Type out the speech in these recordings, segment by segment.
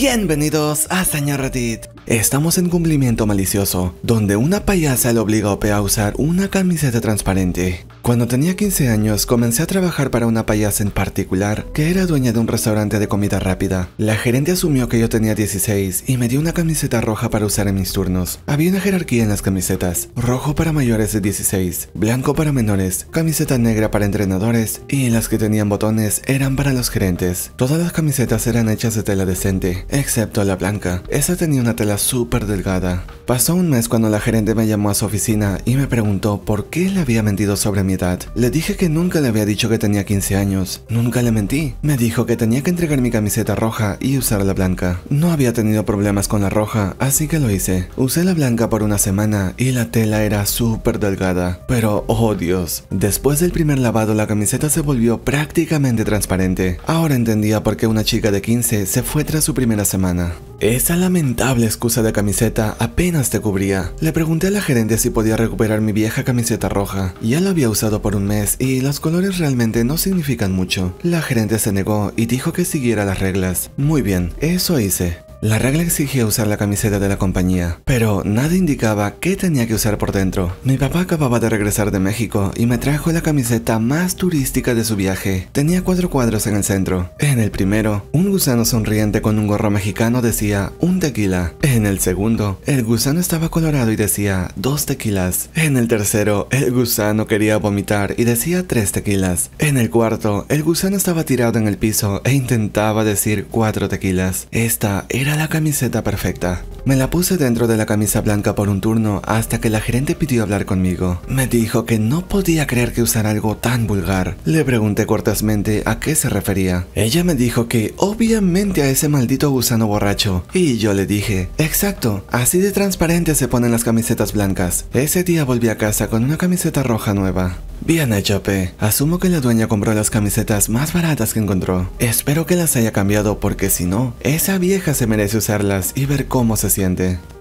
Bienvenidos a Señor Reddit. Estamos en cumplimiento malicioso, donde una payasa le obliga a a usar una camiseta transparente. Cuando tenía 15 años, comencé a trabajar para una payasa en particular, que era dueña de un restaurante de comida rápida. La gerente asumió que yo tenía 16 y me dio una camiseta roja para usar en mis turnos. Había una jerarquía en las camisetas, rojo para mayores de 16, blanco para menores, camiseta negra para entrenadores y las que tenían botones eran para los gerentes. Todas las camisetas eran hechas de tela decente, excepto la blanca. Esa tenía una tela súper delgada. Pasó un mes cuando la gerente me llamó a su oficina y me preguntó por qué le había mentido sobre mi edad. Le dije que nunca le había dicho que tenía 15 años. Nunca le mentí. Me dijo que tenía que entregar mi camiseta roja y usar la blanca. No había tenido problemas con la roja, así que lo hice. Usé la blanca por una semana y la tela era súper delgada. Pero, oh Dios, después del primer lavado la camiseta se volvió prácticamente transparente. Ahora entendía por qué una chica de 15 se fue tras su primer semana. Esa lamentable excusa de camiseta apenas te cubría. Le pregunté a la gerente si podía recuperar mi vieja camiseta roja. Ya la había usado por un mes y los colores realmente no significan mucho. La gerente se negó y dijo que siguiera las reglas. Muy bien, eso hice. La regla exigía usar la camiseta de la compañía, pero nada indicaba qué tenía que usar por dentro. Mi papá acababa de regresar de México y me trajo la camiseta más turística de su viaje. Tenía cuatro cuadros en el centro. En el primero, un gusano sonriente con un gorro mexicano decía un tequila. En el segundo, el gusano estaba colorado y decía dos tequilas. En el tercero, el gusano quería vomitar y decía tres tequilas. En el cuarto, el gusano estaba tirado en el piso e intentaba decir cuatro tequilas. Esta era era la camiseta perfecta. Me la puse dentro de la camisa blanca por un turno hasta que la gerente pidió hablar conmigo. Me dijo que no podía creer que usara algo tan vulgar. Le pregunté cortésmente a qué se refería. Ella me dijo que obviamente a ese maldito gusano borracho. Y yo le dije, exacto, así de transparente se ponen las camisetas blancas. Ese día volví a casa con una camiseta roja nueva. Bien hecho, P. Asumo que la dueña compró las camisetas más baratas que encontró. Espero que las haya cambiado porque si no, esa vieja se merece usarlas y ver cómo se siente.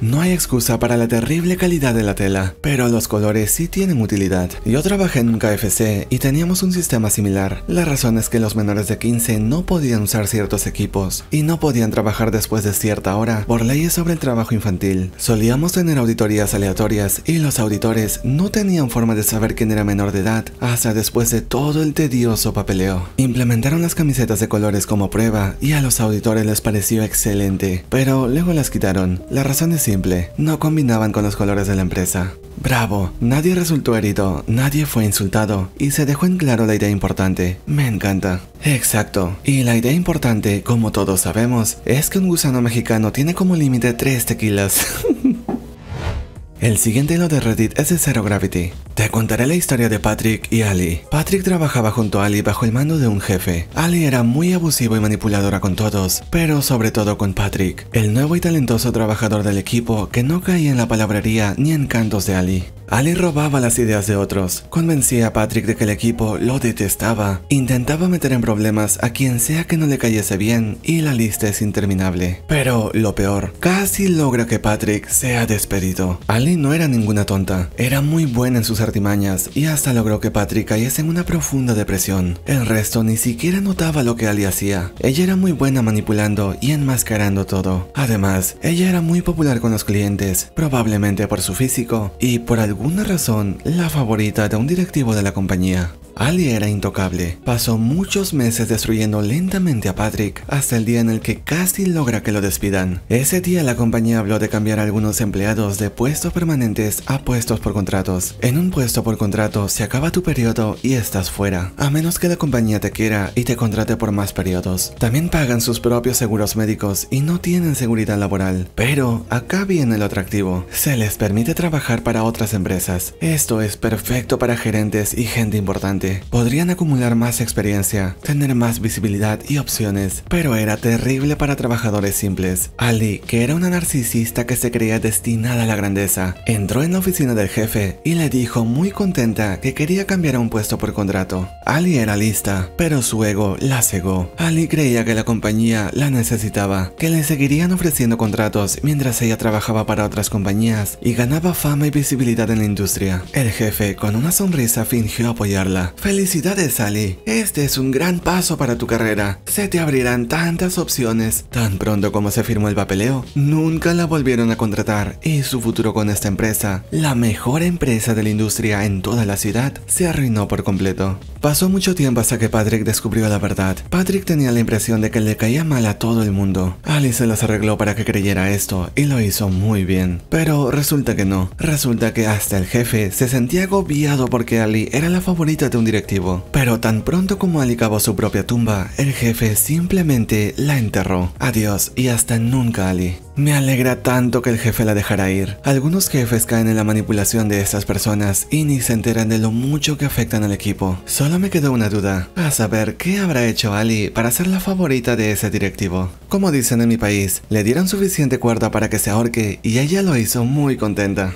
No hay excusa para la terrible calidad de la tela, pero los colores sí tienen utilidad. Yo trabajé en un KFC y teníamos un sistema similar. La razón es que los menores de 15 no podían usar ciertos equipos y no podían trabajar después de cierta hora por leyes sobre el trabajo infantil. Solíamos tener auditorías aleatorias y los auditores no tenían forma de saber quién era menor de edad hasta después de todo el tedioso papeleo. Implementaron las camisetas de colores como prueba y a los auditores les pareció excelente, pero luego las quitaron. La razón es simple, no combinaban con los colores de la empresa. Bravo, nadie resultó herido, nadie fue insultado y se dejó en claro la idea importante. Me encanta. Exacto, y la idea importante, como todos sabemos, es que un gusano mexicano tiene como límite 3 tequilas. El siguiente hilo de Reddit es el Zero Gravity. Te contaré la historia de Patrick y Ali. Patrick trabajaba junto a Ali bajo el mando de un jefe. Ali era muy abusivo y manipuladora con todos, pero sobre todo con Patrick, el nuevo y talentoso trabajador del equipo que no caía en la palabrería ni en cantos de Ali. Ali robaba las ideas de otros, convencía a Patrick de que el equipo lo detestaba, intentaba meter en problemas a quien sea que no le cayese bien y la lista es interminable. Pero lo peor, casi logra que Patrick sea despedido. Ali no era ninguna tonta, era muy buena en sus artimañas y hasta logró que Patrick cayese en una profunda depresión. El resto ni siquiera notaba lo que Ali hacía, ella era muy buena manipulando y enmascarando todo. Además, ella era muy popular con los clientes, probablemente por su físico y por el alguna razón la favorita de un directivo de la compañía. Ali era intocable. Pasó muchos meses destruyendo lentamente a Patrick, hasta el día en el que casi logra que lo despidan. Ese día la compañía habló de cambiar a algunos empleados de puestos permanentes a puestos por contratos. En un puesto por contrato se acaba tu periodo y estás fuera, a menos que la compañía te quiera y te contrate por más periodos. También pagan sus propios seguros médicos y no tienen seguridad laboral. Pero acá viene lo atractivo. Se les permite trabajar para otras empresas. Esto es perfecto para gerentes y gente importante podrían acumular más experiencia, tener más visibilidad y opciones, pero era terrible para trabajadores simples. Ali, que era una narcisista que se creía destinada a la grandeza, entró en la oficina del jefe y le dijo muy contenta que quería cambiar a un puesto por contrato. Ali era lista, pero su ego la cegó. Ali creía que la compañía la necesitaba, que le seguirían ofreciendo contratos mientras ella trabajaba para otras compañías y ganaba fama y visibilidad en la industria. El jefe, con una sonrisa, fingió apoyarla, Felicidades Ali! este es un gran paso para tu carrera. Se te abrirán tantas opciones. Tan pronto como se firmó el papeleo, nunca la volvieron a contratar y su futuro con esta empresa, la mejor empresa de la industria en toda la ciudad, se arruinó por completo. Pasó mucho tiempo hasta que Patrick descubrió la verdad. Patrick tenía la impresión de que le caía mal a todo el mundo. Ali se las arregló para que creyera esto y lo hizo muy bien. Pero resulta que no. Resulta que hasta el jefe se sentía agobiado porque Ali era la favorita de un directivo. Pero tan pronto como Ali cavó su propia tumba, el jefe simplemente la enterró. Adiós y hasta nunca Ali. Me alegra tanto que el jefe la dejara ir. Algunos jefes caen en la manipulación de estas personas y ni se enteran de lo mucho que afectan al equipo. Solo me quedó una duda, a saber qué habrá hecho Ali para ser la favorita de ese directivo. Como dicen en mi país, le dieron suficiente cuerda para que se ahorque y ella lo hizo muy contenta.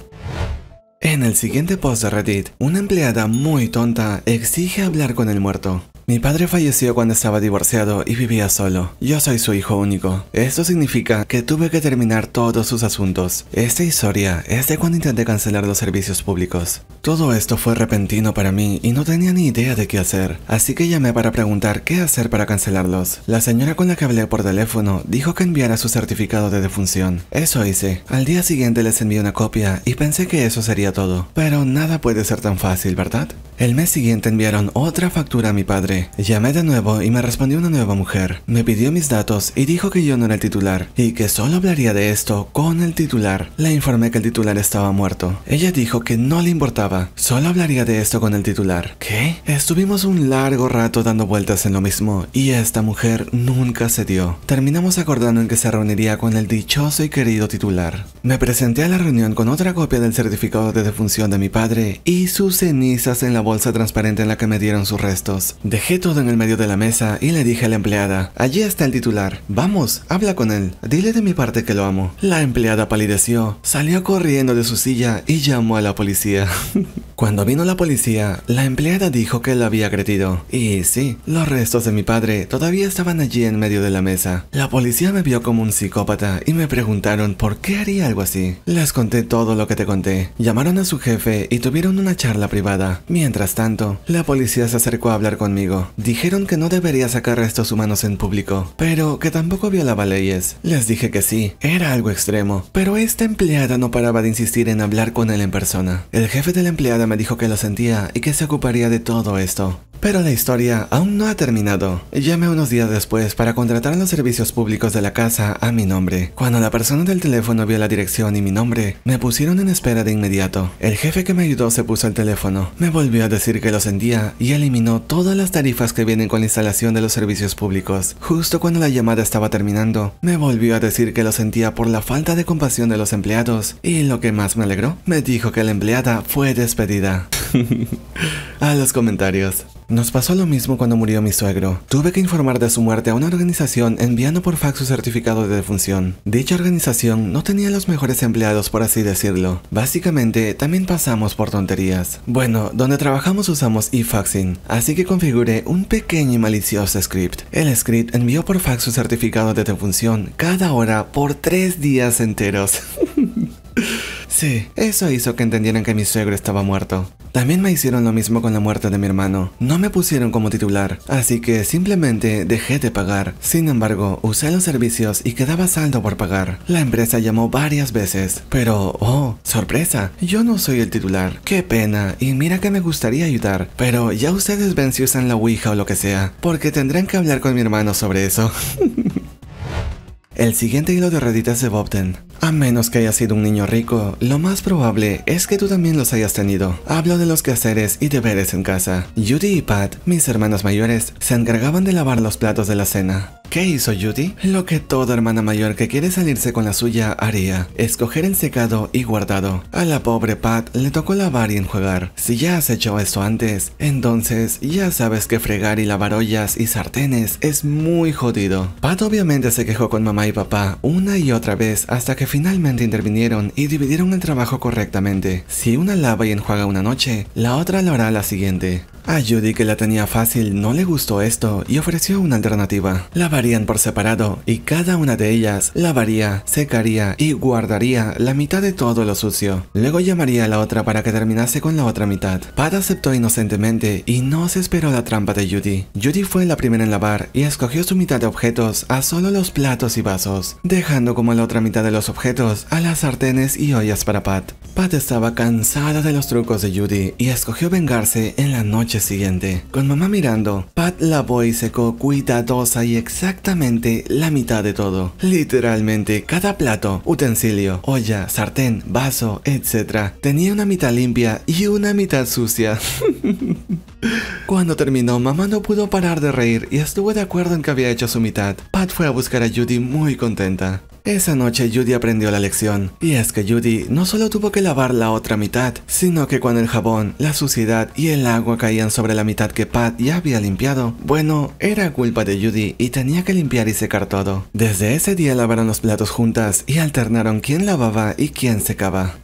En el siguiente post de Reddit, una empleada muy tonta exige hablar con el muerto. Mi padre falleció cuando estaba divorciado y vivía solo. Yo soy su hijo único. Esto significa que tuve que terminar todos sus asuntos. Esta historia es de cuando intenté cancelar los servicios públicos. Todo esto fue repentino para mí y no tenía ni idea de qué hacer, así que llamé para preguntar qué hacer para cancelarlos. La señora con la que hablé por teléfono dijo que enviara su certificado de defunción. Eso hice. Al día siguiente les envié una copia y pensé que eso sería todo. Pero nada puede ser tan fácil, ¿verdad? El mes siguiente enviaron otra factura a mi padre llamé. de nuevo y me respondió una nueva mujer. Me pidió mis datos y dijo que yo no era el titular y que solo hablaría de esto con el titular. Le informé que el titular estaba muerto. Ella dijo que no le importaba, solo hablaría de esto con el titular. ¿Qué? Estuvimos un largo rato dando vueltas en lo mismo y esta mujer nunca cedió. Terminamos acordando en que se reuniría con el dichoso y querido titular. Me presenté a la reunión con otra copia del certificado de defunción de mi padre y sus cenizas en la bolsa transparente en la que me dieron sus restos. Dejé todo en el medio de la mesa y le dije a la empleada, allí está el titular, vamos, habla con él, dile de mi parte que lo amo. La empleada palideció, salió corriendo de su silla y llamó a la policía. Cuando vino la policía, la empleada dijo que lo había agredido. Y sí, los restos de mi padre todavía estaban allí en medio de la mesa. La policía me vio como un psicópata y me preguntaron por qué haría algo así. Les conté todo lo que te conté. Llamaron a su jefe y tuvieron una charla privada. Mientras tanto, la policía se acercó a hablar conmigo Dijeron que no debería sacar restos humanos en público, pero que tampoco violaba leyes. Les dije que sí, era algo extremo, pero esta empleada no paraba de insistir en hablar con él en persona. El jefe de la empleada me dijo que lo sentía y que se ocuparía de todo esto. Pero la historia aún no ha terminado. Llamé unos días después para contratar a los servicios públicos de la casa a mi nombre. Cuando la persona del teléfono vio la dirección y mi nombre, me pusieron en espera de inmediato. El jefe que me ayudó se puso el teléfono, me volvió a decir que lo sentía y eliminó todas las tarifas que vienen con la instalación de los servicios públicos. Justo cuando la llamada estaba terminando, me volvió a decir que lo sentía por la falta de compasión de los empleados y lo que más me alegró, me dijo que la empleada fue despedida. a los comentarios. Nos pasó lo mismo cuando murió mi suegro. Tuve que informar de su muerte a una organización enviando por fax su certificado de defunción. Dicha organización no tenía los mejores empleados, por así decirlo. Básicamente, también pasamos por tonterías. Bueno, donde trabajamos usamos e-faxing, así que configuré un pequeño y malicioso script. El script envió por fax su certificado de defunción cada hora por tres días enteros. Sí, eso hizo que entendieran que mi suegro estaba muerto. También me hicieron lo mismo con la muerte de mi hermano. No me pusieron como titular, así que simplemente dejé de pagar. Sin embargo, usé los servicios y quedaba saldo por pagar. La empresa llamó varias veces, pero oh, sorpresa, yo no soy el titular. Qué pena, y mira que me gustaría ayudar, pero ya ustedes ven si usan la Ouija o lo que sea, porque tendrán que hablar con mi hermano sobre eso. El siguiente hilo de Reddit de Bobden. A menos que hayas sido un niño rico, lo más probable es que tú también los hayas tenido. Hablo de los quehaceres y deberes en casa. Judy y Pat, mis hermanas mayores, se encargaban de lavar los platos de la cena. ¿Qué hizo Judy? Lo que toda hermana mayor que quiere salirse con la suya haría, escoger en secado y guardado. A la pobre Pat le tocó lavar y enjuagar. Si ya has hecho esto antes, entonces ya sabes que fregar y lavar ollas y sartenes es muy jodido. Pat obviamente se quejó con mamá y papá una y otra vez hasta que finalmente intervinieron y dividieron el trabajo correctamente. Si una lava y enjuaga una noche, la otra lo hará la siguiente. A Judy que la tenía fácil no le gustó esto y ofreció una alternativa harían por separado y cada una de ellas lavaría, secaría y guardaría la mitad de todo lo sucio. Luego llamaría a la otra para que terminase con la otra mitad. Pat aceptó inocentemente y no se esperó la trampa de Judy. Judy fue la primera en lavar y escogió su mitad de objetos a solo los platos y vasos, dejando como la otra mitad de los objetos a las sartenes y ollas para Pat. Pat estaba cansada de los trucos de Judy y escogió vengarse en la noche siguiente. Con mamá mirando, Pat lavó y secó cuidadosa y exacta exactamente la mitad de todo. Literalmente, cada plato, utensilio, olla, sartén, vaso, etc. tenía una mitad limpia y una mitad sucia. Cuando terminó, mamá no pudo parar de reír y estuvo de acuerdo en que había hecho su mitad. Pat fue a buscar a Judy muy contenta. Esa noche Judy aprendió la lección, y es que Judy no solo tuvo que lavar la otra mitad, sino que cuando el jabón, la suciedad y el agua caían sobre la mitad que Pat ya había limpiado, bueno, era culpa de Judy y tenía que limpiar y secar todo. Desde ese día lavaron los platos juntas y alternaron quién lavaba y quién secaba.